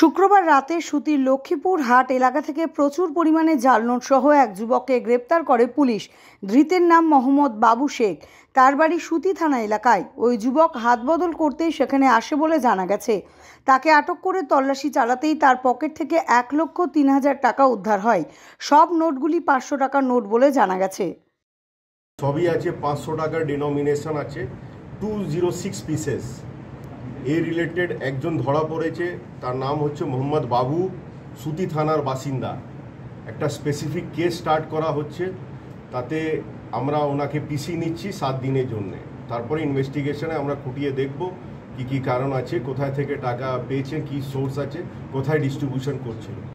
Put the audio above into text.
শুক্রবার রাতে সুতির লক্ষ্মীপুর হাট এলাকা থেকে প্রচুর পরিমাণে জাল নোট সহ এক যুবককে গ্রেপ্তার করে পুলিশ ধৃতের নাম মোহাম্মদ বাবু শেখ তার বাড়ি সুতি থানা এলাকায় ওই যুবক হাত বদল করতে সেখানে আসে বলে জানা গেছে তাকে আটক করে তল্লাশি চালাতেই তার পকেট থেকে এক লক্ষ তিন হাজার টাকা উদ্ধার হয় সব নোটগুলি পাঁচশো টাকার নোট বলে জানা গেছে সবই আছে পাঁচশো টাকার ডিনোমিনেশন আছে টু জিরো সিক্স পিসেস এ রিলেটেড একজন ধরা পড়েছে তার নাম হচ্ছে মোহাম্মদ বাবু সুতি থানার বাসিন্দা একটা স্পেসিফিক কেস স্টার্ট করা হচ্ছে তাতে আমরা ওনাকে পিসি নিচ্ছি সাত দিনের জন্যে তারপরে ইনভেস্টিগেশনে আমরা খুঁটিয়ে দেখব কি কি কারণ আছে কোথায় থেকে টাকা পেয়েছে কি সোর্স আছে কোথায় ডিস্ট্রিবিউশন করছে